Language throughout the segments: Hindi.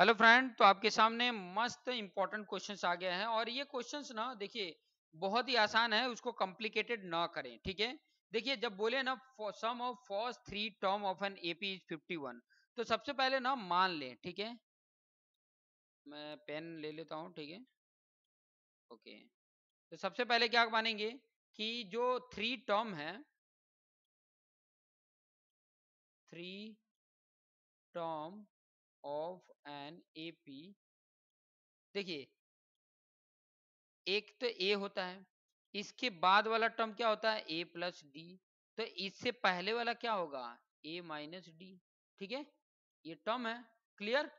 हेलो फ्रेंड तो आपके सामने मस्त इंपॉर्टेंट क्वेश्चन आ गया है और ये क्वेश्चन ना देखिए बहुत ही आसान है उसको कॉम्प्लिकेटेड ना करें ठीक है देखिए जब बोले ना sum of first three term of an AP is one तो सबसे पहले ना मान लें ठीक है मैं पेन ले लेता हूं ठीक है ओके तो सबसे पहले क्या मानेंगे कि जो थ्री टर्म है three term of an A P देखिए एक तो ए होता है इसके बाद वाला टर्म क्या होता है ए प्लस डी तो इससे पहले वाला क्या होगा ए माइनस डी ठीक है ये टर्म है क्लियर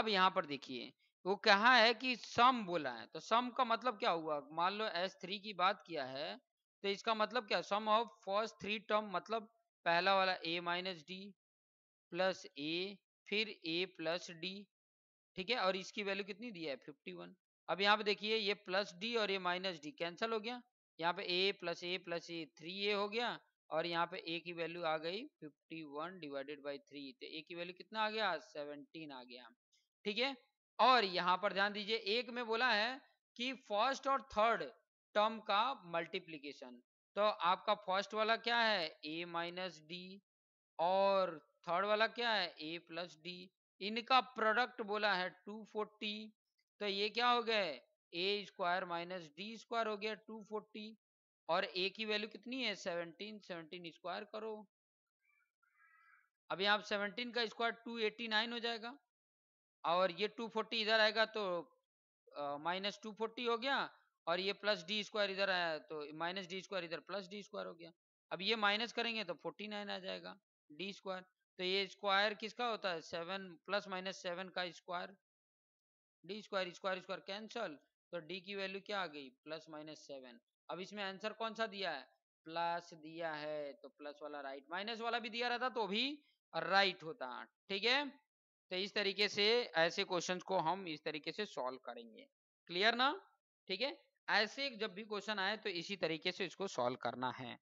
अब यहां पर देखिए वो कहा है कि सम बोला है तो सम का मतलब क्या हुआ मान लो एस थ्री की बात किया है तो इसका मतलब क्या sum of first three term मतलब पहला वाला A minus D plus A फिर ए प्लस डी ठीक है और इसकी वैल्यू कितनी दी है 51 अब यहाँ पे देखिए ये प्लस डी और ये माइनस डी कैंसल हो गया यहाँ पे A plus A plus A three A हो गया और यहाँ पे ए की वैल्यू आ गई 51 डिवाइडेड बाई थ्री तो ए की वैल्यू कितना आ गया 17 आ गया ठीक है और यहाँ पर ध्यान दीजिए एक में बोला है कि फर्स्ट और थर्ड टर्म का मल्टीप्लीकेशन तो आपका फर्स्ट वाला क्या है ए माइनस डी और थर्ड वाला क्या है ए प्लस डी इनका प्रोडक्ट बोला है 240 तो ये क्या हो गया A square minus D square हो गया 240 और ए की वैल्यू कितनी है 17 17 स्क्वायर करो अभी आप 17 का स्क्वायर 289 हो जाएगा और ये 240 इधर आएगा तो माइनस टू फोर्टी हो गया और ये प्लस डी स्क्वायर इधर आया तो माइनस डी स्क्वायर इधर प्लस डी स्क्वायर हो गया अब ये माइनस करेंगे तो फोर्टी नाइन आ जाएगा डी स्क्वायर तो ये स्क्वायर किसका होता है सेवन प्लस माइनस सेवन का square D square square square cancel तो डी की वैल्यू क्या आ गई प्लस माइनस सेवन अब इसमें आंसर कौन सा दिया है प्लस दिया है तो प्लस वाला राइट माइनस वाला भी दिया रहता तो भी राइट होता ठीक है तो इस तरीके से ऐसे क्वेश्चन को हम इस तरीके से सॉल्व करेंगे क्लियर ना ठीक है ऐसे जब भी क्वेश्चन आए तो इसी तरीके से इसको सॉल्व करना है